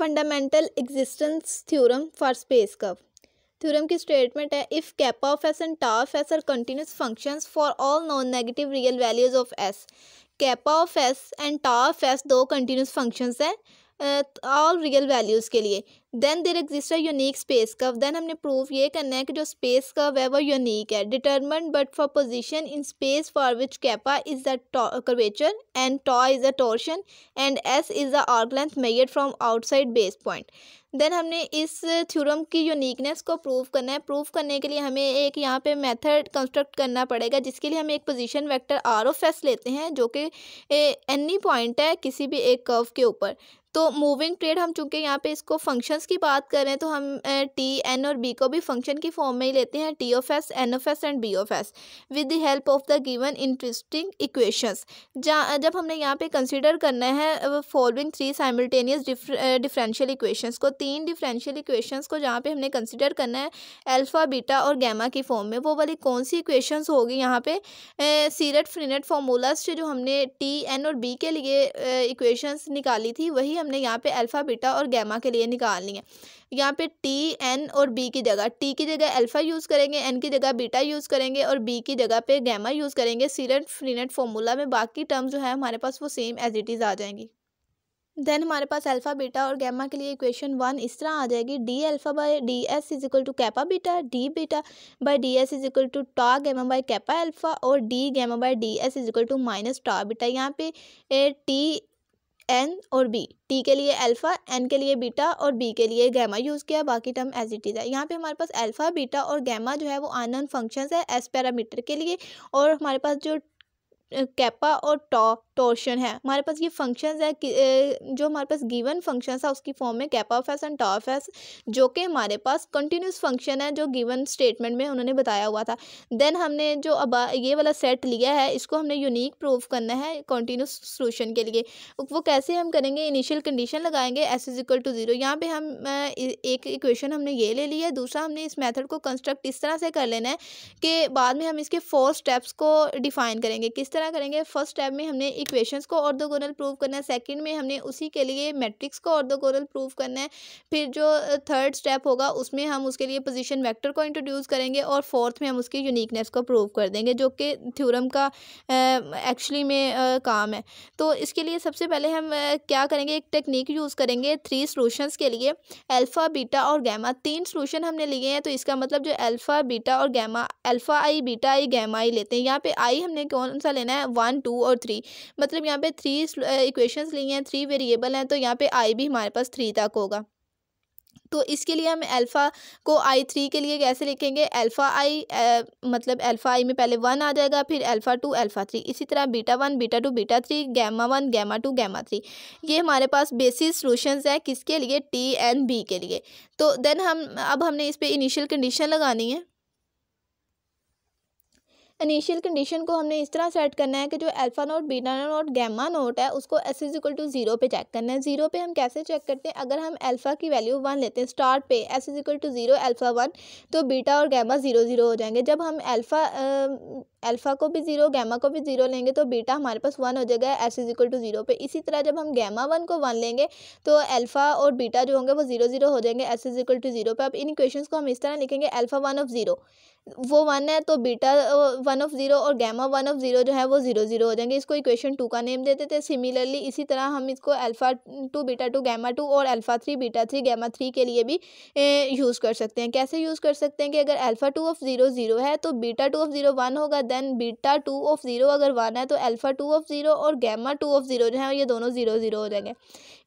fundamental existence theorem for space का theorem की statement है if kappa of S and tau of s are continuous functions for all non negative real values of s kappa of S and tau of s दो continuous functions हैं all real values के लिए then there exist unique space curve then हमने prove ये करना है कि जो स्पेस कर्व है वो यूनिक है determined but for position in space for which kappa is the curvature and tau is a torsion and s is the arc length measured from outside base point then हमने इस theorem की uniqueness को prove करना है prove करने के लिए हमें एक यहाँ पे मेथड कंस्ट्रक्ट करना पड़ेगा जिसके लिए हम एक position vector R of S लेते हैं जो कि एनी पॉइंट है किसी भी एक कर्व के ऊपर तो मूविंग ट्रेड हम चूँकि यहाँ पे इसको फंक्शंस की बात करें तो हम टी एन और बी को भी फंक्शन की फॉर्म में ही लेते हैं T of S N of S and B of S with the help of the given interesting equations जहाँ जब हमने यहाँ पे कंसिडर करना है following three simultaneous differential equations को तीन डिफरेंशियल इक्वेशंस को जहाँ पर हमने कंसिडर करना है एल्फ़ा बीटा और गैमा की फॉर्म में वो वाली कौन सी इक्वेशंस होगी यहाँ पर सीरट फ्रीनेट फार्मूलाज से जो हमने टी एन और बी के लिए इक्वेशंस निकाली थी वही हमने यहाँ पे अल्फ़ा बीटा और गैमा के लिए निकालनी है यहाँ पे टी एन और बी की जगह टी की जगह अल्फ़ा यूज़ करेंगे एन की जगह बीटा यूज़ करेंगे और बी की जगह पे गैमा यूज़ करेंगे सीरेट फ्रीनेट फॉर्मूला में बाकी टर्म जो है हमारे पास वो सेम एज इट इज़ आ जाएंगी देन हमारे पास अल्फा बीटा और गैमा के लिए इक्वेशन वन इस तरह आ जाएगी d alpha by d s is equal to kappa beta d beta by d s is equal to tau gamma by kappa alpha और D gamma by d s is equal to minus tau beta यहाँ पे T N और B T के लिए alpha N के लिए beta और B के लिए गैमा यूज़ किया बाकी टर्म एज इट इज़ है यहाँ पे हमारे पास अल्फ़ा बीटा और गैमा जो है वो आन फंक्शंस है एस पैरामीटर के लिए और हमारे पास जो कैपा और टॉ टोर्शन है हमारे पास ये फंक्शन है जो हमारे पास गिवन फंक्शन है उसकी फॉर्म में kappa of S and tau of s जो कि हमारे पास कंटिन्यूस फंक्शन है जो गिवन स्टेटमेंट में उन्होंने बताया हुआ था देन हमने जो अब ये वाला सेट लिया है इसको हमने यूनिक प्रूव करना है कंटिन्यूस सोल्यूशन के लिए वो कैसे हम करेंगे इनिशियल कंडीशन लगाएंगे s is equal to zero यहाँ पर हम एक इक्वेशन हमने ये ले लिया है दूसरा हमने इस मैथड को कंस्ट्रक्ट इस तरह से कर लेना है कि बाद में हम इसके फोर स्टेप्स को डिफाइन करेंगे किस तरह तरह करेंगे फर्स्ट स्टेप में हमने इक्वेशंस को ऑर्थोगोनल प्रूव करना है सेकंड में हमने उसी के लिए मैट्रिक्स को ऑर्थोगोनल प्रूव करना है फिर जो थर्ड स्टेप होगा उसमें हम उसके लिए पोजीशन वेक्टर को इंट्रोड्यूस करेंगे और फोर्थ में हम उसकी यूनिकनेस को प्रूव कर देंगे जो कि थ्योरम का एक्चुअली में आ, काम है तो इसके लिए सबसे पहले हम आ, क्या करेंगे एक टेक्निक यूज़ करेंगे थ्री सोलूशंस के लिए अल्फ़ा बीटा और गैमा तीन सोलूशन हमने लिए हैं तो इसका मतलब जो अल्फ़ा बीटा और gamma alpha I beta I gamma I लेते हैं यहाँ पे आई हमने कौन सा लेना वन है वन टू और थ्री मतलब यहाँ पे थ्री इक्वेशन ली हैं थ्री वेरिएबल हैं तो यहाँ पे आई भी हमारे पास थ्री तक होगा तो इसके लिए हम अल्फ़ा को आई थ्री के लिए कैसे लिखेंगे अल्फ़ा आई आ, मतलब अल्फ़ा आई में पहले वन आ जाएगा फिर अल्फ़ा टू अल्फ़ा थ्री इसी तरह beta one beta two beta three gamma one gamma two gamma three ये हमारे पास बेसिस सोल्यूशंस है किसके लिए टी एंड बी के लिए तो देन हम अब हमने इस पर इनिशियल कंडीशन लगानी है इनिशियल कंडीशन को हमने इस तरह सेट करना है कि जो alpha naught beta naught gamma naught है उसको s is equal to zero पे चेक करना है ज़ीरो पे हम कैसे चेक करते हैं अगर हम अल्फ़ा की वैल्यू वन लेते हैं स्टार्ट पे s is equal to zero alpha one तो बीटा और गैमा ज़ीरो ज़ीरो हो जाएंगे जब हम अल्फ़ा अल्फ़ा को भी जीरो गैमा को भी जीरो लेंगे तो बीटा हमारे पास वन हो जाएगा s is equal to zero पर इसी तरह जब हम गैमा वन को वन लेंगे तो अल्फ़ा और बीटा जो होंगे वो जीरो जीरो हो जाएंगे s is equal to zero पर अब इन इक्वेशंस को हम इस तरह लिखेंगे अल्फ़ा वन ऑफ जीरो वो वन है तो बीटा वन ऑफ जीरो और गैमा वन ऑफ जीरो जो है वो जीरो जीरो हो जाएंगे इसको इक्वेशन टू का नेम देते थे सिमिलरली इसी तरह हम इसको alpha two beta two gamma two और alpha three beta three gamma three के लिए भी यूज़ कर सकते हैं कैसे यूज़ कर सकते हैं कि अगर alpha two of zero zero है तो beta two of zero one होगा then beta two of zero अगर वन है तो अल्फ़ा टू ऑफ ज़ीरो और गैमा टू ऑफ ज़ीरो जो है ये दोनों ज़ीरो ज़ीरो हो जाएंगे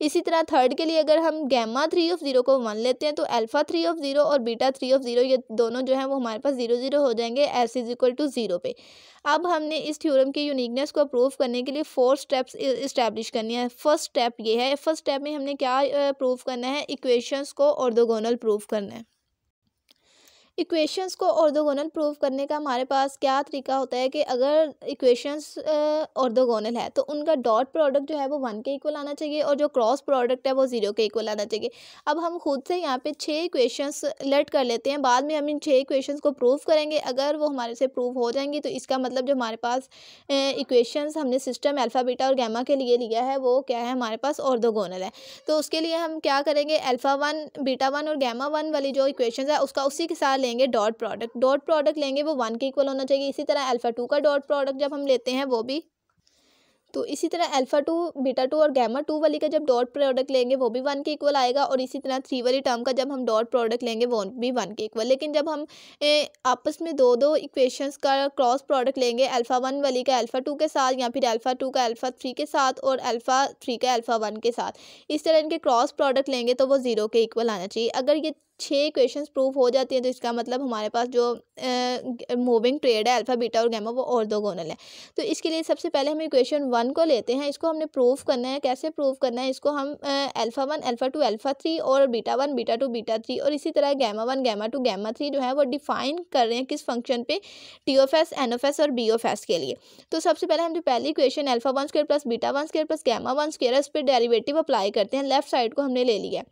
इसी तरह थर्ड के लिए अगर हम गैमा थ्री ऑफ ज़ीरो को वन लेते हैं तो अल्फ़ा थ्री ऑफ ज़ीरो और बीटा थ्री ऑफ ज़ीरो ये दोनों जो है वो हमारे पास ज़ीरो ज़ीरो हो जाएंगे s is equal to zero पे अब हमने इस थ्योरम की यूनिकनेस को प्रूव करने के लिए फोर स्टेप्स इस्टेब्लिश करनी है फर्स्ट स्टेप ये है फर्स्ट स्टेप में हमने क्या प्रूव करना है इक्वेशंस को ऑर्थोगोनल प्रूव करना है इक्वेशंस को ऑर्थोगोनल प्रूव करने का हमारे पास क्या तरीका होता है कि अगर इक्वेशंस ऑर्थोगोनल है तो उनका डॉट प्रोडक्ट जो है वो वन के इक्वल आना चाहिए और जो क्रॉस प्रोडक्ट है वो ज़ीरो के इक्वल आना चाहिए अब हम खुद से यहाँ पे छः इक्वेशंस लेट कर लेते हैं बाद में हम इन छः इक्वेशंस को प्रूव करेंगे अगर वो हमारे से प्रूव हो जाएंगी तो इसका मतलब जो हमारे पास इक्वेशंस हमने सिस्टम अल्फ़ा बीटा और गैमा के लिए लिया है वो क्या है हमारे पास ऑर्थोगोनल है तो उसके लिए हम क्या करेंगे अल्फ़ा वन बीटा वन और गैमा वन वाली जो इक्वेशन है उसका उसी के साथ लेंगे डॉट प्रोडक्ट डॉट प्रोडक्ट लेंगे वो वन के इक्वल होना चाहिए इसी तरह अल्फ़ा टू का डॉट प्रोडक्ट जब हम लेते हैं वो भी तो इसी तरह अल्फ़ा टू बीटा टू और गैमा टू वाली का जब डॉट प्रोडक्ट लेंगे वो भी वन के इक्वल आएगा और इसी तरह थ्री वाली टर्म का जब हम डॉट प्रोडक्ट लेंगे वो भी वन के इक्वल लेकिन जब हम आपस में दो दो इक्वेशंस का क्रॉस प्रोडक्ट लेंगे अल्फ़ा वन वाली का अल्फ़ा टू के साथ या फिर अल्फ़ा टू का अल्फ़ा थ्री के साथ और अल्फ़ा थ्री का अल्फ़ा वन के साथ इस तरह इनके क्रॉस प्रोडक्ट लेंगे तो वो ज़ीरो के इक्वल आना चाहिए अगर ये छः क्वेश्चंस प्रूफ हो जाती हैं तो इसका मतलब हमारे पास जो मूविंग ट्रेड है अल्फ़ा बीटा और गैमा वो ऑर्थोगोनल है तो इसके लिए सबसे पहले हम इक्वेशन वन को लेते हैं इसको हमने प्रूफ करना है कैसे प्रूफ करना है इसको हम alpha one alpha two alpha three और beta one beta two beta three और इसी तरह gamma one gamma two gamma three जो है वो डिफ़ाइन कर रहे हैं किस फंक्शन पे T of S N of S और बी ओफ एस के लिए तो सबसे पहले हम जो पहली equation alpha one square plus beta one square plus gamma one square इस पर डेरीवेटिव अप्लाई करते हैं लेफ्ट साइड को हमने ले लिया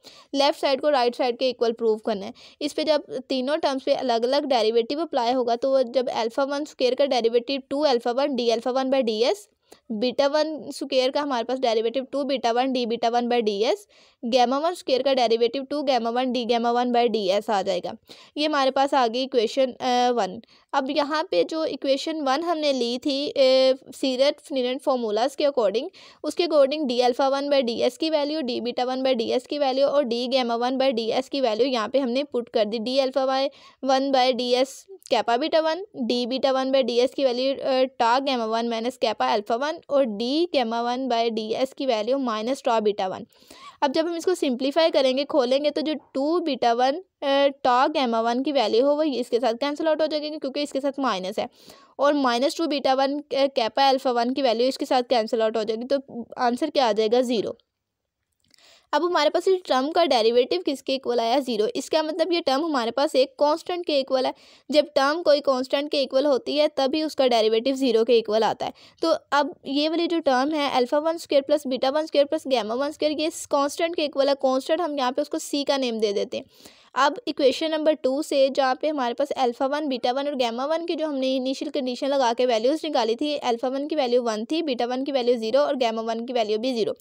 लेफ्ट साइड को राइट साइड के इक्वल प्रूफ प्रूव करना है इस पर जब तीनों टर्म्स पे अलग अलग डेरिवेटिव अप्लाई होगा तो जब अल्फ़ा वन स्क्र का derivative two alpha one d alpha one by D s beta one square का हमारे पास derivative two beta one D beta one by D s gamma one square का derivative two gamma one d gamma one by D S आ जाएगा ये हमारे पास आ गई इक्वेशन वन अब यहाँ पे जो इक्वेशन वन हमने ली थी सीरट फिनट फार्मूलाज के अकॉर्डिंग उसके according d alpha one by D S की value d beta one by D S की वैल्यू और D gamma one by D S की वैल्यू यहाँ पे हमने पुट कर दी d alpha by one by D s kappa beta one D beta one by D S की value tau gamma one minus kappa alpha one और D gamma one by D S की value minus tau beta one अब जब हम इसको simplify करेंगे खोलेंगे तो जो two beta one tau gamma one की वैल्यू हो वो इसके साथ कैंसिल आउट हो जाएगी क्योंकि इसके साथ माइनस है और minus two beta one kappa alpha one की वैल्यू इसके साथ कैंसिल आउट हो जाएगी तो आंसर क्या आ जाएगा ज़ीरो अब हमारे पास इस टर्म का डेरिवेटिव किसके इक्वल आया जीरो इसका मतलब ये टर्म हमारे पास एक कांस्टेंट के इक्वल है जब टर्म कोई कांस्टेंट के इक्वल होती है तभी उसका डेरिवेटिव जीरो के इक्वल आता है तो अब ये वाली जो टर्म है alpha one square plus beta one square plus gamma one square ये कॉन्स्टेंट के इक्वल है कॉन्स्टेंट हम यहाँ पे उसको सी का नेम दे देते हैं अब इक्वेशन नंबर टू से जहाँ पे हमारे पास अल्फ़ा वन बीटा वन और गैमा वन की जो हमने इनिशियल कंडीशन लगा के वैल्यूज़ निकाली थी अल्फ़ा वन की वैल्यू वन थी बीटा वन की वैल्यू ज़ीरो और गैमा वन की वैल्यू भी ज़ीरो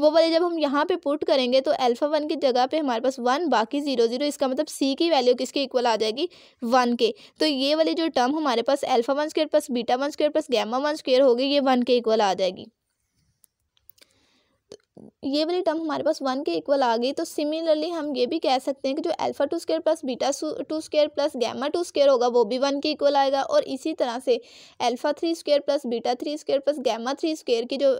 वो वाले जब हम यहाँ पे पुट करेंगे तो अल्फ़ा वन की जगह पे हमारे पास वन बाकी ज़ीरो ज़ीरो इसका मतलब सी की वैल्यू किसके इक्वल आ जाएगी वन के तो ये वाली जो टर्म हमारे पास alpha one square plus beta one square plus gamma one square होगी ये वन के इक्वल आ जाएगी ये वाली टर्म हमारे पास वन के इक्वल आ गई तो सिमिलरली हम ये भी कह सकते हैं कि जो alpha two square plus beta two square plus gamma two square होगा वो भी वन के इक्वल आएगा और इसी तरह से alpha three square plus beta three square plus gamma three square की जो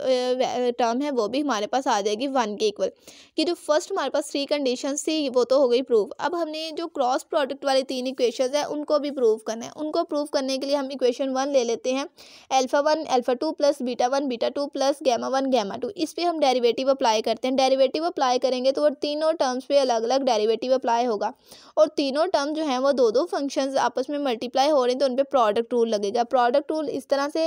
टर्म है वो भी हमारे पास आ जाएगी वन के इक्वल कि जो फर्स्ट हमारे पास थ्री कंडीशन थी वो तो हो गई प्रूव अब हमने जो क्रॉस प्रोडक्ट वाली तीन इक्वेशन है उनको भी प्रूव करना है उनको प्रूव करने के लिए हम इक्वेशन वन ले लेते हैं alpha one alpha two plus beta one beta two plus gamma one gamma two इस पर हम डेरिवेटिव डेरिवेटिव अप्लाई करते हैं डेरिवेटिव अप्लाई करेंगे तो वो तीनों टर्म्स पे अलग अलग डेरिवेटिव अप्लाई होगा और तीनों टर्म जो हैं वो दो दो फंक्शंस आपस में मल्टीप्लाई हो रहे हैं तो उन पर प्रोडक्ट रूल लगेगा प्रोडक्ट रूल इस तरह से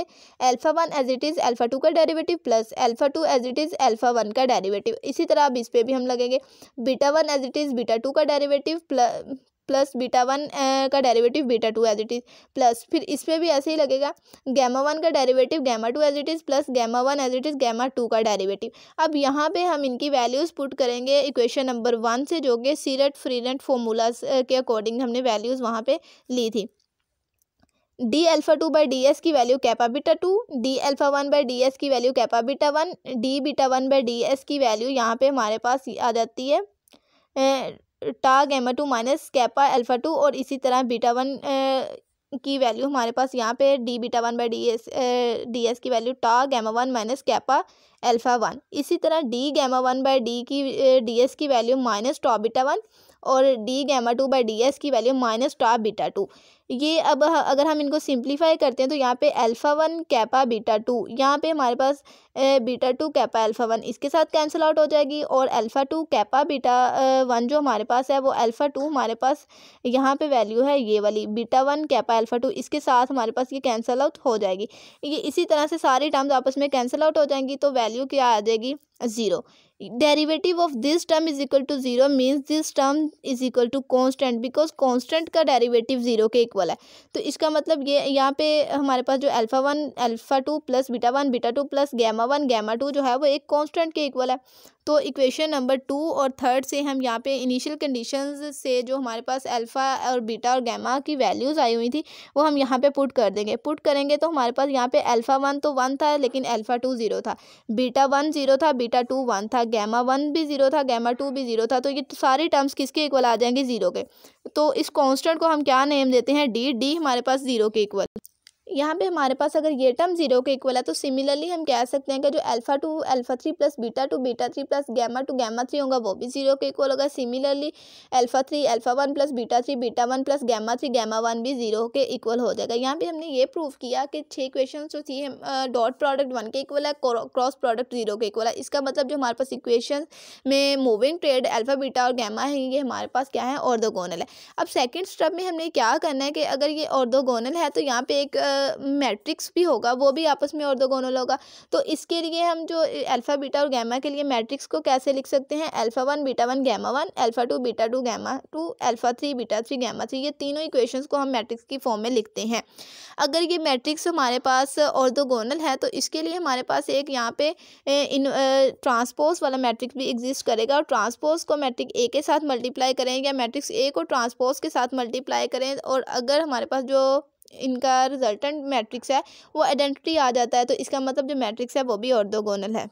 alpha one as it is alpha two का derivative plus alpha two as it is alpha one का डेरीवेटिव इसी तरह अब इस पर भी हम लगेंगे beta one as it is beta two का derivative plus plus beta one का derivative beta two as it is plus फिर इसमें भी ऐसे ही लगेगा गैमा वन का derivative gamma two as it is plus gamma one as it is gamma two का डेरिवेटिव अब यहाँ पे हम इनकी वैल्यूज़ पुट करेंगे इक्वेशन नंबर वन से जो कि सीरेट फ्रीरेंट फॉर्मूलाज के अकॉर्डिंग हमने वैल्यूज़ वहाँ पर ली थी D alpha two by D S की value kappa beta two D alpha one by D S की value kappa beta one D beta one by D S की value यहाँ पे हमारे पास आ जाती है tau gamma two minus kappa alpha two और इसी तरह बीटा वन की वैल्यू हमारे पास यहाँ पे D beta one by D S D S की value tau gamma one minus kappa alpha one इसी तरह D gamma one by D की डी एस की value minus tau beta one और D gamma two by D S की value minus tau beta two ये अब अगर हम इनको सिंप्लीफाई करते हैं तो यहाँ पे alpha one kappa beta two यहाँ पे हमारे पास beta two kappa alpha one इसके साथ कैंसिल आउट हो जाएगी और alpha two kappa beta one जो हमारे पास है वो अल्फ़ा टू हमारे पास यहाँ पे वैल्यू है ये वाली beta one kappa alpha two इसके साथ हमारे पास ये कैंसिल आउट हो जाएगी ये इसी तरह से सारी टर्म्स आपस में कैंसिल आउट हो जाएंगी तो वैल्यू क्या आ जाएगी zero derivative of this term is equal to zero means this term is equal to constant because constant का डेरिवेटिव जीरो के इक्वल है तो इसका मतलब ये यहाँ पे हमारे पास जो alpha one alpha two plus beta one beta two plus gamma one gamma two जो है वो एक कॉन्स्टेंट के इक्वल है तो इक्वेशन नंबर टू और थर्ड से हम यहाँ पे इनिशियल कंडीशन से जो हमारे पास अल्फ़ा और बीटा और गैमा की वैल्यूज़ आई हुई थी वो हम यहाँ पे पुट कर देंगे पुट करेंगे तो हमारे पास यहाँ पे अल्फ़ा वन तो वन था लेकिन अल्फ़ा टू ज़ीरो था बीटा वन ज़ीरो था बीटा टू वन था गैमा वन भी ज़ीरो था गैमा टू भी ज़ीरो था तो ये तो सारी टर्म्स किसके इक्वल आ जाएंगे ज़ीरो के तो इस कॉन्स्टेंट को हम क्या नेम देते हैं डी डी हमारे पास ज़ीरो के इक्वल यहाँ पे हमारे पास अगर ये टर्म जीरो के इक्वल है तो सिमिलरली हम कह सकते हैं कि जो alpha two alpha three plus beta two beta three plus gamma two gamma three होगा वो भी जीरो के इक्वल होगा similarly alpha three alpha one plus beta three beta one plus gamma three gamma one भी zero के equal हो जाएगा यहाँ पर हमने ये प्रूव किया कि छः क्वेश्चन जो थी डॉट प्रोडक्ट वन के इक्वल है क्रॉस प्रोडक्ट जीरो के इक्वल है इसका मतलब जो हमारे पास इक्वेशन में मूविंग ट्रेड अल्फा बीटा और गैमा है ये हमारे पास क्या है ऑर्थोगोनल है अब सेकेंड स्टेप में हमने क्या करना है कि अगर ये ऑर्थोगोनल है तो यहाँ पर एक मैट्रिक्स भी होगा वो भी आपस में ऑर्थोगोनल होगा तो इसके लिए हम जो अल्फ़ा बीटा और गैमा के लिए मैट्रिक्स को कैसे लिख सकते हैं alpha one beta one gamma one alpha two beta two gamma two alpha three beta three gamma three ये तीनों इक्वेशन को हम मैट्रिक्स की फॉर्म में लिखते हैं अगर ये मैट्रिक्स हमारे पास ऑर्थोगोनल है तो इसके लिए हमारे पास एक यहाँ पे इन ट्रांसपोज वाला मैट्रिक्स भी एग्जिस्ट करेगा और ट्रांसपोज को मैट्रिक ए के साथ मल्टीप्लाई करें या मैट्रिक्स ए को ट्रांसपोज के साथ मल्टीप्लाई करें और अगर हमारे पास जो इनका रिजल्टेंट मैट्रिक्स है वो आइडेंटिटी आ जाता है तो इसका मतलब जो मैट्रिक्स है वो भी ऑर्थोगोनल है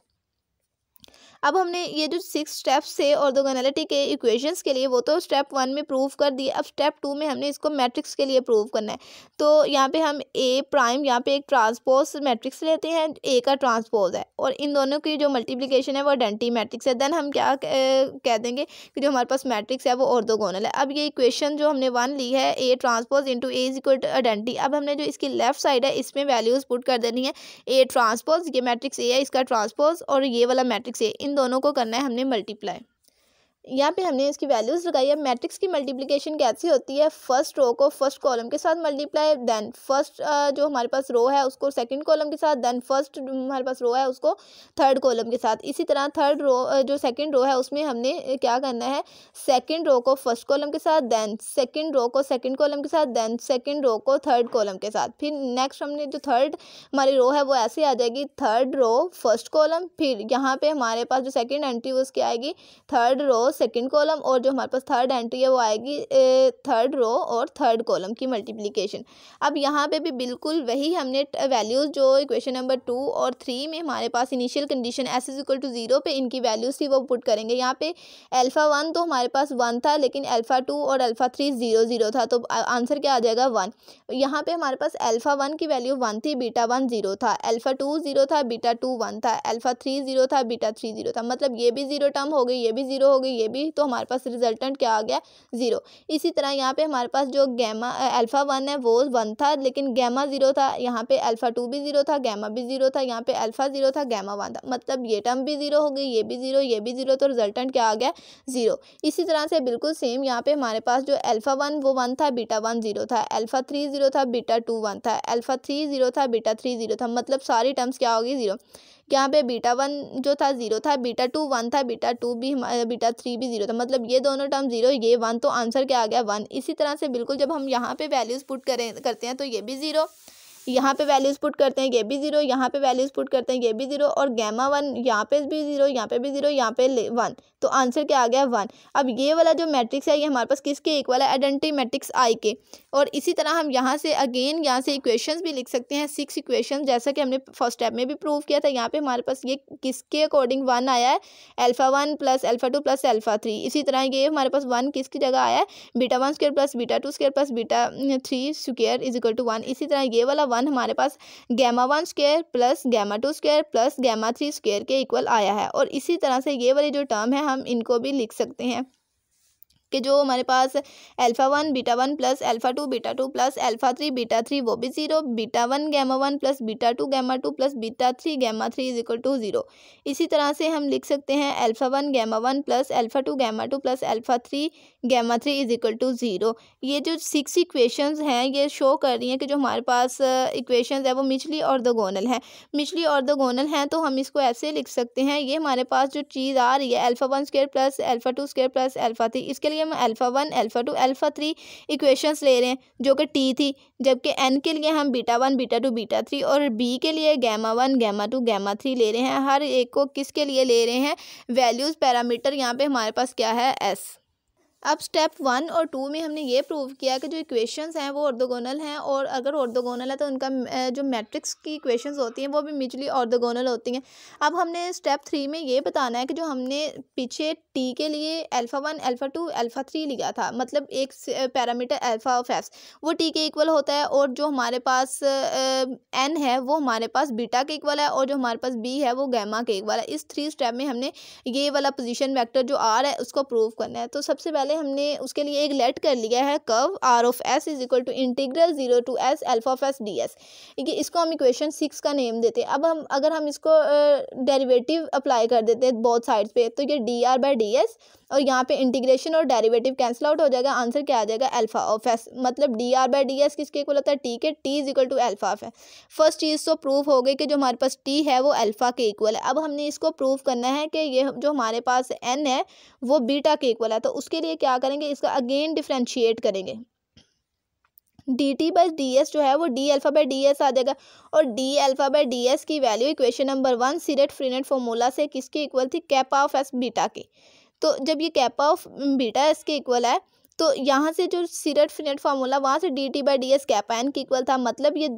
अब हमने ये जो सिक्स स्टेप्स थे गनालिटी के इक्वेशंस के लिए वो तो स्टेप वन में प्रूव कर दिए अब स्टेप टू में हमने इसको मैट्रिक्स के लिए प्रूव करना है तो यहाँ पे हम ए प्राइम यहाँ पे एक ट्रांसपोज मैट्रिक्स लेते हैं ए का ट्रांसपोज है और इन दोनों की जो मल्टीप्लीकेशन है वो डेंटी मैट्रिक्स है देन हम क्या कह देंगे कि जो हमारे पास मैट्रिक्स है वो ऑर्थोगोनल है अब ये इक्वेशन जो हमने वन ली है A transpose into A is equal to identity अब हमने जो इसकी लेफ्ट साइड है इसमें वैल्यूज़ पुट कर देनी है ए ट्रांसपोज ये मैट्रिक्स ए है इसका ट्रांसपोज और ये वाला मैट्रिक्स ए इन दोनों को करना है हमने मल्टीप्लाई यहाँ पे हमने इसकी वैल्यूज़ लगाई है मैट्रिक्स की मल्टीप्लिकेशन कैसी होती है फर्स्ट रो को फर्स्ट कॉलम के साथ मल्टीप्लाई देन फर्स्ट जो हमारे पास रो है उसको सेकंड कॉलम के साथ देन फर्स्ट हमारे पास रो है उसको थर्ड कॉलम के साथ इसी तरह थर्ड रो जो सेकंड रो है उसमें हमने क्या करना है सेकेंड रो को फर्स्ट कॉलम के साथ देन सेकेंड रो को सेकेंड कॉलम के साथ देन सेकेंड रो को थर्ड कॉलम के साथ फिर नेक्स्ट हमने जो थर्ड हमारी रो है वो ऐसे आ जाएगी थर्ड रो फर्स्ट कॉलम फिर यहाँ पर हमारे पास जो सेकेंड एंट्री उसकी आएगी थर्ड रो सेकंड कॉलम और जो हमारे पास थर्ड एंट्री है वो आएगी थर्ड रो और थर्ड कॉलम की मल्टीप्लिकेशन अब यहाँ पे भी बिल्कुल वही हमने वैल्यूज़ जो इक्वेशन नंबर टू और थ्री में हमारे पास initial condition S is equal to zero पे इनकी वैल्यूज़ थी वो पुट करेंगे यहाँ पे अल्फ़ा वन तो हमारे पास वन था लेकिन अल्फ़ा टू और अल्फ़ा थ्री ज़ीरो ज़ीरो था तो आंसर क्या आ जाएगा वन यहाँ पे हमारे पास अल्फ़ा वन की वैल्यू वन थी बीटा वन ज़ीरो था अल्फ़ा टू ज़ीरो था बीटा टू वन था अल्फ़ा थ्री ज़ीरो था बीटा थ्री ज़ीरो था मतलब ये भी ज़ीरो टर्म हो गई ये भी ज़ीरो हो गई ये ये भी तो हमारे पास रिजल्टेंट क्या आ गया ज़ीरो इसी तरह यहाँ पे हमारे पास जो गैमा अल्फ़ा वन है वो वन था लेकिन गैमा ज़ीरो था यहाँ पे अल्फ़ा टू भी ज़ीरो था गैमा भी ज़ीरो था यहाँ पे अल्फ़ा ज़ीरो था गैमा वन था मतलब ये टर्म भी ज़ीरो हो गई ये भी ज़ीरो ये भी ज़ीरो तो रिजल्टेंट क्या आ गया ज़ीरो इसी तरह से बिल्कुल सेम यहाँ पे हमारे पास जो अल्फ़ा वन वो वन था बीटा वन ज़ीरो था अल्फ़ा थ्री ज़ीरो था बीटा टू वन था अल्फ़ा थ्री ज़ीरो था बीटा थ्री ज़ीरो था मतलब सारी टर्म्स क्या होगी ज़ीरो यहाँ पे बीटा वन जो था ज़ीरो था बीटा टू वन था बीटा टू भी बीटा थ्री भी ज़ीरो था मतलब ये दोनों टर्म ज़ीरो ये वन तो आंसर क्या आ गया वन इसी तरह से बिल्कुल जब हम यहाँ पे वैल्यूज़ पुट करें करते हैं तो ये भी ज़ीरो यहाँ पे वैल्यूज़ पुट करते हैं ये भी ज़ीरो यहाँ पे वैल्यूज़ पुट करते हैं ये भी ज़ीरो और गैमा वन यहाँ पे भी ज़ीरो यहाँ पे भी ज़ीरो यहाँ पे वन तो आंसर क्या आ गया वन अब ये वाला जो मैट्रिक्स है ये हमारे पास किसके एक वाला आइडेंटिटी मैट्रिक्स आई के और इसी तरह हम यहाँ से अगेन यहाँ से इक्वेशन भी लिख सकते हैं सिक्स इक्वेशन जैसा कि हमने फर्स्ट स्टेप में भी प्रूव किया था यहाँ पे हमारे पास ये किसके अकॉर्डिंग वन आया है alpha one plus alpha two plus alpha three इसी तरह ये हमारे पास वन किसकी जगह आया है beta one square plus beta two square plus beta three square is equal to one इसी तरह ये वाला वन हमारे पास gamma one square plus gamma two square plus gamma three square के इक्वल आया है और इसी तरह से ये वाली जो टर्म है हम इनको भी लिख सकते हैं कि जो हमारे पास alpha one beta one plus alpha two beta two plus alpha three beta three वो भी zero beta one gamma one plus beta two gamma two plus beta three gamma three is equal to zero इसी तरह से हम लिख सकते हैं alpha one gamma one plus alpha two gamma two plus alpha three gamma three is equal to zero ये जो six equation हैं ये शो कर रही हैं कि जो हमारे पास इक्वेशन है वो मिचली और दोगोनल है मिचली और दोगोनल हैं तो हम इसको ऐसे लिख सकते हैं ये हमारे पास जो चीज़ आ रही है alpha one square plus alpha two square plus alpha three इसके लिए हम alpha one alpha two alpha three equations ले रहे हैं जो कि टी थी जबकि एन के लिए हम beta one beta two beta three और बी के लिए gamma one gamma two gamma three ले रहे हैं हर एक को किसके लिए ले रहे हैं वैल्यूज़ पैरामीटर यहाँ पे हमारे पास क्या है एस अब स्टेप वन और टू में हमने ये प्रूव किया कि जो इक्वेशंस हैं वो ऑर्थोगोनल हैं और अगर ऑर्थोगोनल है तो उनका जो मैट्रिक्स की इक्वेशंस होती हैं वो भी म्यूचुअली ऑर्थोगोनल होती हैं अब हमने स्टेप थ्री में ये बताना है कि जो हमने पीछे टी के लिए alpha one alpha two alpha three लिया था मतलब एक पैरामीटर अल्फ़ा ऑफ एस वो टी के इक्वल होता है और जो हमारे पास एन है वो हमारे पास बीटा के इक्वल है और जो हमारे पास बी है वो गैमा के इक्वल है इस थ्री स्टेप में हमने ये वाला पोजिशन वैक्टर जो आर है उसको प्रूव करना है तो सबसे पहले पहले हमने उसके लिए एक लेट कर लिया है curve R of S is equal to integral zero to S alpha of S D S ठीक है इसको हम इक्वेशन सिक्स का नेम देते हैं अब हम अगर हम इसको डेरिवेटिव uh, अप्लाई कर देते हैं बहुत साइड्स पे तो ये D R by D S और यहाँ पे इंटीग्रेशन और डेरिवेटिव कैंसिल आउट हो जाएगा आंसर क्या आ जाएगा एल्फा ऑफ एस मतलब D R by D S किसके इक्वल होता है टी के T is equal to alpha of S first चीज़ तो प्रूफ हो गई कि जो हमारे पास टी है वो एल्फा के इक्वल है अब हमने इसको प्रूफ करना है कि ये जो हमारे पास एन है वो बीटा के इक्वल है तो उसके लिए क्या करेंगे इसका अगेन डिफ्रेंशिएट करेंगे D T by D S जो है वो D alpha by D S आ जाएगा और D alpha by D S की value equation number one Serret Frenet formula से किसकी इक्वल थी कैपा ऑफ एस बीटा की तो जब ये कैपा ऑफ बीटा एस के इक्वल है तो यहाँ से जो सीरेट फिनेट फार्मूला वहाँ से D T by D S kappa N के इक्वल था मतलब ये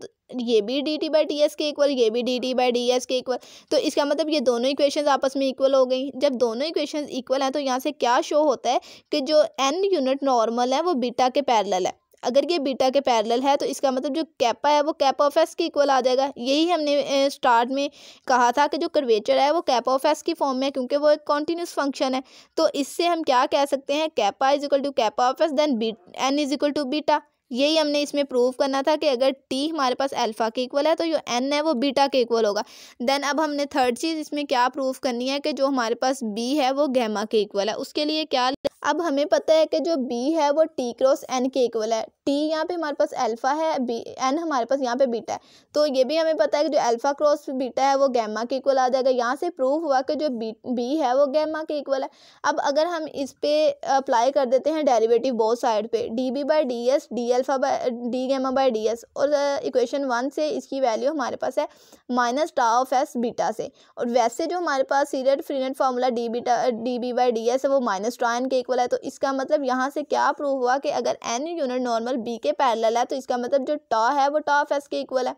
ये भी D T by D S के इक्वल ये भी D T by D S के इक्वल तो इसका मतलब ये दोनों इक्वेशन आपस में इक्वल हो गई जब दोनों इक्वेशन इक्वल हैं तो यहाँ से क्या शो होता है कि जो एन यूनिट नॉर्मल है वो बीटा के पैरल है अगर ये बीटा के पैरेलल है तो इसका मतलब जो कैपा है वो कैप ऑफ एस के इक्वल आ जाएगा यही हमने स्टार्ट में कहा था कि जो कर्वेचर है वो कैप ऑफ एस की फॉर्म में क्योंकि वो एक कॉन्टीन्यूस फंक्शन है तो इससे हम क्या कह सकते हैं kappa is equal to kappa of S then B N is equal to beta यही हमने इसमें प्रूव करना था कि अगर टी हमारे पास अल्फ़ा के इक्वल है तो जो एन है वो बीटा के इक्वल होगा देन अब हमने थर्ड चीज़ इसमें क्या प्रूव करनी है कि जो हमारे पास बी है वो गैमा के इक्वल है उसके लिए क्या अब हमें पता है कि जो बी है वो टी क्रॉस एन के इक्वल है टी यहाँ पे हमारे पास अल्फ़ा है बी एन हमारे पास यहाँ पे बीटा है तो ये भी हमें पता है कि जो अल्फ़ा क्रॉस बीटा है वो गैमा के इक्वल आ जाएगा यहाँ से प्रूव हुआ कि जो बी बी है वो गैमा के इक्वल है अब अगर हम इस पर अप्लाई कर देते हैं डेरिवेटिव बोथ साइड पे d b by D S d alpha by d gamma by D S और इक्वेशन वन से इसकी वैल्यू हमारे पास है माइनस टा ऑफ एस बीटा से और वैसे जो हमारे पास Serret Frenet formula d beta d b by D s है वो माइनस टा एन के इक्वल है तो इसका मतलब यहाँ से क्या प्रूव हुआ कि अगर n unit normal equal b के पैरेलल है तो इसका मतलब जो टॉ है वो टॉ ऑफ एस के इक्वल है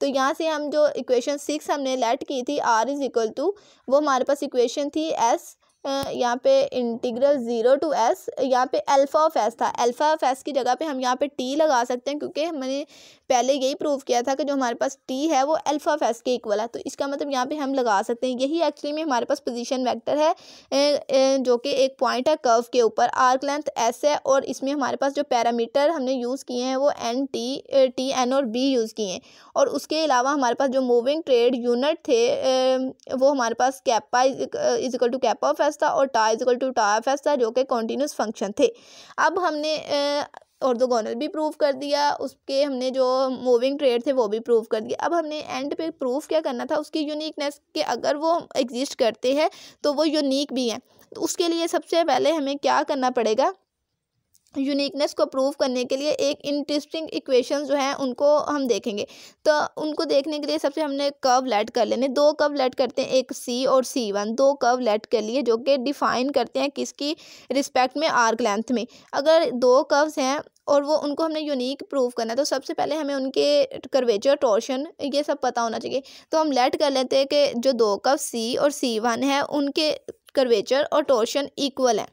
तो यहाँ से हम जो इक्वेशन सिक्स हमने लेट की थी आर इज इक्वल टू वो हमारे पास इक्वेशन थी एस यहाँ पे इंटीग्रल ज़ीरो टू एस यहाँ पे अल्फ़ा ऑफ एस था अल्फ़ा ऑफ एस की जगह पे हम यहाँ पे टी लगा सकते हैं क्योंकि हमने पहले यही प्रूव किया था कि जो हमारे पास टी है वो अल्फ़ा ऑफ एस के इक्वल है तो इसका मतलब यहाँ पे हम लगा सकते हैं यही एक्चुअली में हमारे पास पोजीशन वेक्टर है जो कि एक पॉइंट है कर्व के ऊपर आर्क लेंथ एस है और इसमें हमारे पास जो पैरामीटर हमने यूज़ किए हैं वो एन टी टी एन और बी यूज़ किए हैं और उसके अलावा हमारे पास जो मूविंग ट्रेड यूनिट थे वो हमारे पास kappa is equal to kappa of s था और tau is equal to tau of s था जो कि कॉन्टीन्यूस फंक्शन थे अब हमने ऑर्थोगोनल भी प्रूफ कर दिया उसके हमने जो मूविंग ट्रेड थे वो भी प्रूफ कर दिया अब हमने एंड पे प्रूफ क्या करना था उसकी यूनिकनेस के अगर वो एग्जिस्ट करते हैं तो वो यूनिक भी हैं तो उसके लिए सबसे पहले हमें क्या करना पड़ेगा यूनिकनेस को प्रूव करने के लिए एक इंटरेस्टिंग इक्वेशन जो हैं उनको हम देखेंगे तो उनको देखने के लिए सबसे हमने कर्व लेट कर लेने दो कर्व लेट करते हैं एक सी और सी वन दो कर्व लेट कर लिए जो कि डिफाइन करते हैं किसकी रिस्पेक्ट में आर्क लेंथ में अगर दो कर्व्स हैं और वो उनको हमने यूनिक प्रूव करना है तो सबसे पहले हमें उनके करवेचर टॉर्शन ये सब पता होना चाहिए तो हम लेट कर लेते हैं कि जो दो कर्व सी और सी वन है उनके करवेचर और टॉर्शन इक्वल हैं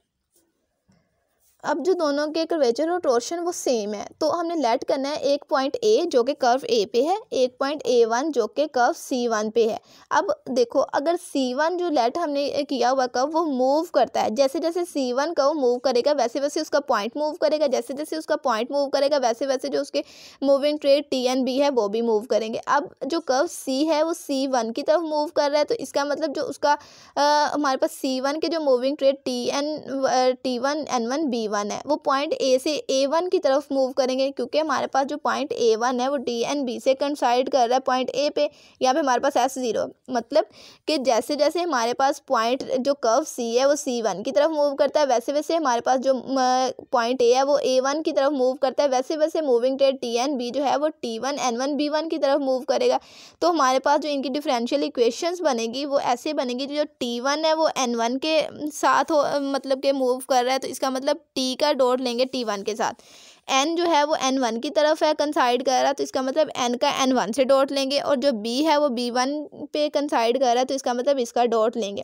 अब जो दोनों के कर्वेचर और टोर्शन वो सेम है तो हमने लेट करना है एक पॉइंट ए जो कि कर्व ए पे है एक पॉइंट ए वन जो कि कर्व सी वन पे है अब देखो अगर सी वन जो लेट हमने किया हुआ कर्व वो मूव करता है जैसे जैसे सी वन कर्व मूव करेगा वैसे वैसे उसका पॉइंट मूव करेगा जैसे जैसे उसका पॉइंट मूव करेगा वैसे वैसे जो उसके moving triad t n b है वो भी मूव करेंगे अब जो कर्व सी है वो सी वन की तरफ मूव कर रहा है तो इसका मतलब जो उसका आ, हमारे पास सी वन के जो moving triad t n t one n one b one one है वो पॉइंट ए से ए वन की तरफ मूव करेंगे क्योंकि हमारे पास जो पॉइंट ए वन है वो डी एन बी से कंसाइड कर रहा है पॉइंट ए पे यहाँ पे हमारे पास एस ज़ीरो मतलब कि जैसे जैसे हमारे पास पॉइंट जो कर्व सी है वो सी वन की तरफ मूव करता है वैसे वैसे हमारे पास जो पॉइंट ए है वो ए वन की तरफ मूव करता है वैसे वैसे moving triad t n b जो है वो t one n one b one की तरफ मूव करेगा तो हमारे पास जो इनकी डिफरेंशियल इक्वेशन बनेगी वो ऐसे बनेगी जो टी वन है वो एन वन के साथ हो मतलब के मूव कर रहा है तो इसका मतलब टी टी का डॉट लेंगे टी वन के साथ एन जो है वो एन वन की तरफ है कंसाइड कर रहा है तो इसका मतलब एन का एन वन से डॉट लेंगे और जो बी है वो बी वन पे कंसाइड कर रहा है तो इसका मतलब इसका डॉट लेंगे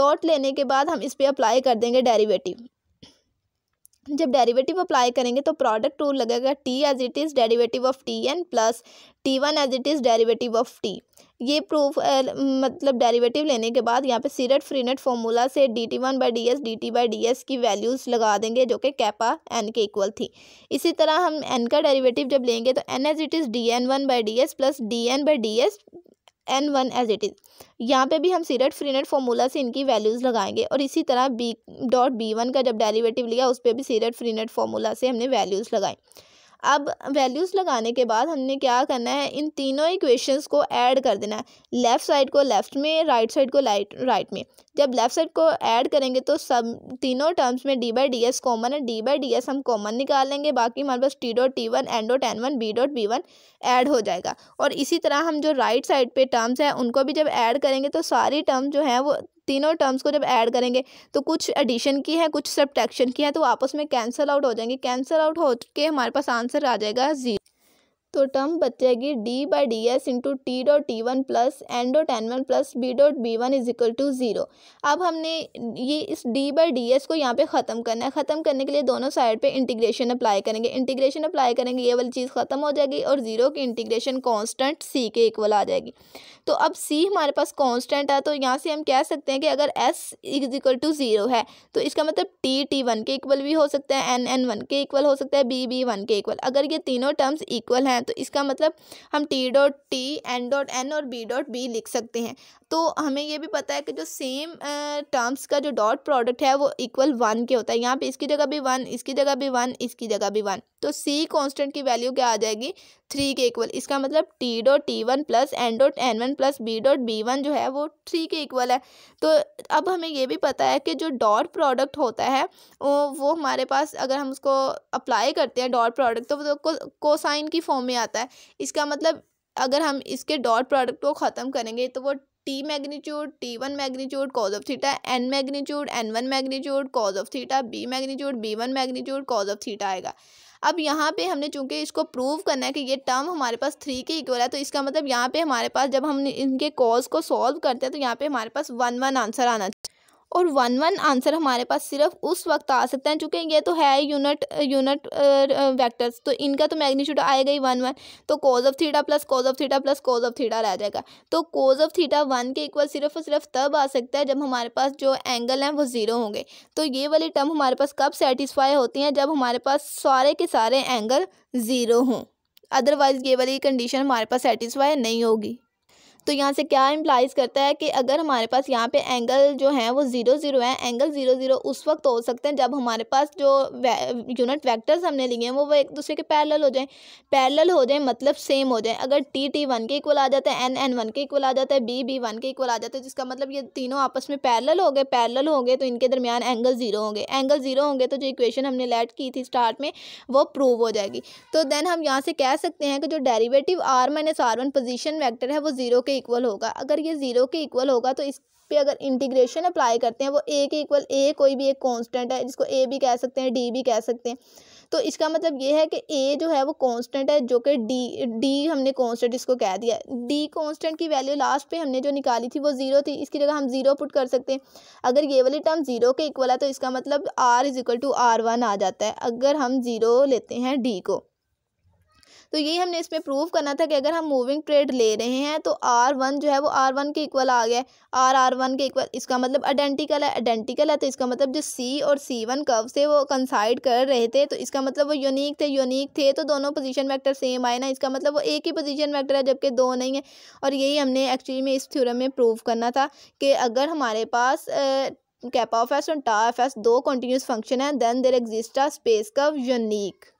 डॉट लेने के बाद हम इस पर अप्लाई कर देंगे डेरीवेटिव जब डेरिवेटिव अप्लाई करेंगे तो प्रोडक्ट रूल लगेगा t as it is derivative of t n plus t one as it is derivative of t ये प्रूफ मतलब डेरिवेटिव लेने के बाद यहाँ पे सीरट फ्रीनेट फॉर्मूला से D t one by D S d T by D S की values लगा देंगे जो कि कैपा एन के इक्वल थी इसी तरह हम एन का डेरिवेटिव जब लेंगे तो n as it is d n one by D s plus d n by D s n one as it is यहाँ पे भी हम सीरेट फ्रीनेट फॉर्मूला से इनकी वैल्यूज़ लगाएंगे और इसी तरह बी डॉट बी वन का जब डेरिवेटिव लिया उस पर भी सीरेट फ्रीनेट फॉर्मूला से हमने वैल्यूज़ लगाई अब वैल्यूज़ लगाने के बाद हमने क्या करना है इन तीनों इक्वेशंस को ऐड कर देना है लेफ़्ट साइड को लेफ़्ट में राइट साइड को राइट राइट में जब लेफ़्ट साइड को ऐड करेंगे तो सब तीनों टर्म्स में d by D s common है डी बाई डी एस हम कॉमन निकाल लेंगे बाकी हमारे पास t dot t one n dot n one b dot b one add हो जाएगा और इसी तरह हम जो राइट साइड पे टर्म्स हैं उनको भी जब ऐड करेंगे तो सारी टर्म जो हैं वो तीनों टर्म्स को जब ऐड करेंगे तो कुछ एडिशन की है कुछ सब्ट्रैक्शन की है तो आपस में कैंसिल आउट हो जाएंगे कैंसिल आउट हो के हमारे पास आंसर आ जाएगा जीरो तो टर्म बच जाएगी d by D s into t dot t one plus n dot n one plus b dot b one is equal to zero अब हमने ये इस डी बाई डी एस को यहाँ पे ख़त्म करना है ख़त्म करने के लिए दोनों साइड पे इंटीग्रेशन अप्लाई करेंगे इंटीग्रेशन अप्लाई करेंगे ये वाली चीज़ ख़त्म हो जाएगी और ज़ीरो की इंटीग्रेशन कॉन्स्टेंट सी के इक्वल आ जाएगी तो अब सी हमारे पास कॉन्स्टेंट है तो यहाँ से हम कह सकते हैं कि अगर s is equal to zero है तो इसका मतलब टी टी वन के इक्वल भी हो सकता है एन एन वन के इक्वल हो सकता है बी बी वन के इक्वल अगर ये तीनों टर्म्स इक्वल हैं तो इसका मतलब हम t dot t n dot n और बी डॉट बी लिख सकते हैं तो हमें ये भी पता है कि जो सेम टर्म्स का जो डॉट प्रोडक्ट है वो इक्वल वन के होता है यहाँ पे इसकी जगह भी वन इसकी जगह भी वन इसकी जगह भी वन तो सी कांस्टेंट की वैल्यू क्या आ जाएगी थ्री के इक्वल इसका मतलब t dot t one plus n dot n one plus b dot b one जो है वो थ्री के इक्वल है तो अब हमें ये भी पता है कि जो डॉट प्रोडक्ट होता है वो हमारे पास अगर हम उसको अप्लाई करते हैं डॉट प्रोडक्ट तो वो तो कोसाइन की फॉर्म में आता है इसका मतलब अगर हम इसके डॉट प्रोडक्ट को ख़त्म करेंगे तो वो t magnitude t one magnitude cos of theta n magnitude n one magnitude cos of theta b magnitude b one magnitude cos of theta आएगा अब यहाँ पे हमने चूंकि इसको प्रूव करना है कि ये टर्म हमारे पास थ्री के इक्वल है तो इसका मतलब यहाँ पे हमारे पास जब हम इनके कॉज को सॉल्व करते हैं तो यहाँ पे हमारे पास वन वन आंसर आना चाहिए और वन वन आंसर हमारे पास सिर्फ उस वक्त आ सकता है चूँकि ये तो है यूनिट यूनिट वेक्टर्स तो इनका तो मैग्नीट्यूड आएगा ही वन वन तो cos of theta plus cos of theta plus cos of theta रह जाएगा तो कोज ऑफ थीटा वन के इक्वल सिर्फ और सिर्फ तब आ सकता है जब हमारे पास जो एंगल हैं वो ज़ीरो होंगे तो ये वाली टर्म हमारे पास कब सेटिस्फाई होती हैं जब हमारे पास सारे के सारे एंगल ज़ीरो हों अदरवाइज़ ये वाली कंडीशन हमारे पास सेटिस्फाई नहीं होगी तो यहाँ से क्या इम्प्लाइज़ करता है कि अगर हमारे पास यहाँ पे एंगल जो है वो ज़ीरो ज़ीरो है एंगल ज़ीरो ज़ीरो उस वक्त हो सकते हैं जब हमारे पास जो यूनिट वैक्टर्स हमने लिए हैं वो, वो एक दूसरे के पैरल हो जाएँ पैरल हो जाएँ मतलब सेम हो जाए अगर टी टी वन के इक्वल आ जाता है एन एन वन के इक्वल आ जाता है बी बी वन के इक्वल आ जाता है जिसका मतलब ये तीनों आपस में पैरल हो गए पैरल हो गए तो इनके दरमियान एंगल ज़ीरो होंगे एंगल ज़ीरो होंगे तो जो इक्वेशन हमने लेट की थी स्टार्ट में वो प्रूव हो जाएगी तो देन हम यहाँ से कह सकते हैं कि जो derivative r minus r one position vector है वो ज़ीरो के इक्वल होगा अगर ये ज़ीरो के इक्वल होगा तो इस पे अगर इंटीग्रेशन अप्लाई करते हैं वो ए के इक्वल ए कोई भी एक कांस्टेंट है जिसको ए भी कह सकते हैं डी भी कह सकते हैं तो इसका मतलब ये है कि ए जो है वो कांस्टेंट है जो कि डी डी हमने कांस्टेंट इसको कह दिया डी कांस्टेंट की वैल्यू लास्ट पे हमने जो निकाली थी वो ज़ीरो थी इसकी जगह हम ज़ीरो पुट कर सकते हैं अगर ये वाली टर्म ज़ीरो के इक्वल है तो इसका मतलब r is equal to r one आ जाता है अगर हम ज़ीरो लेते हैं डी को तो यही हमने इसमें प्रूव करना था कि अगर हम मूविंग ट्रेड ले रहे हैं तो आर वन जो है वो आर वन के इक्वल आ गया आर आर वन के इक्वल इसका मतलब आइडेंटिकल है आइडेंटिकल है तो इसका मतलब जो सी और सी वन कब से वो कंसाइड कर रहे थे तो इसका मतलब वो यूनिक थे यूनिक थे तो दोनों पोजिशन वैक्टर सेम आए ना इसका मतलब वो एक ही पोजिशन वैक्टर है जबकि दो नहीं है और यही हमने एक्चुअली में इस थ्योरम में प्रूव करना था कि अगर हमारे पास कैपा ऑफ एस और टा एफ एस दो कंटिन्यूस फंक्शन है then there exist a space curve unique